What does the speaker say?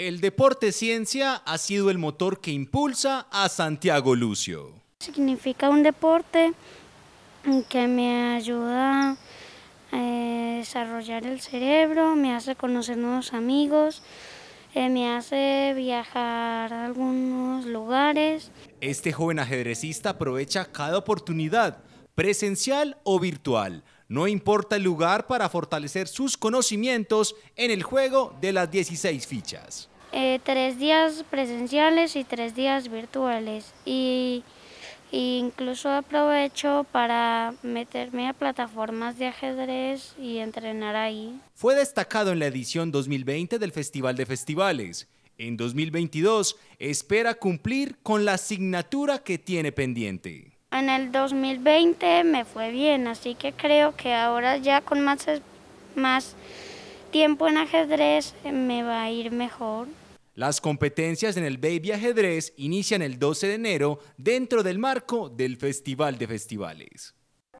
El deporte ciencia ha sido el motor que impulsa a Santiago Lucio. Significa un deporte que me ayuda a eh, desarrollar el cerebro, me hace conocer nuevos amigos, eh, me hace viajar a algunos lugares. Este joven ajedrecista aprovecha cada oportunidad presencial o virtual. No importa el lugar para fortalecer sus conocimientos en el juego de las 16 fichas. Eh, tres días presenciales y tres días virtuales. y, incluso aprovecho para meterme a plataformas de ajedrez y entrenar ahí. Fue destacado en la edición 2020 del Festival de Festivales. En 2022 espera cumplir con la asignatura que tiene pendiente. En el 2020 me fue bien, así que creo que ahora ya con más, más tiempo en ajedrez eh, me va a ir mejor. Las competencias en el Baby Ajedrez inician el 12 de enero dentro del marco del Festival de Festivales.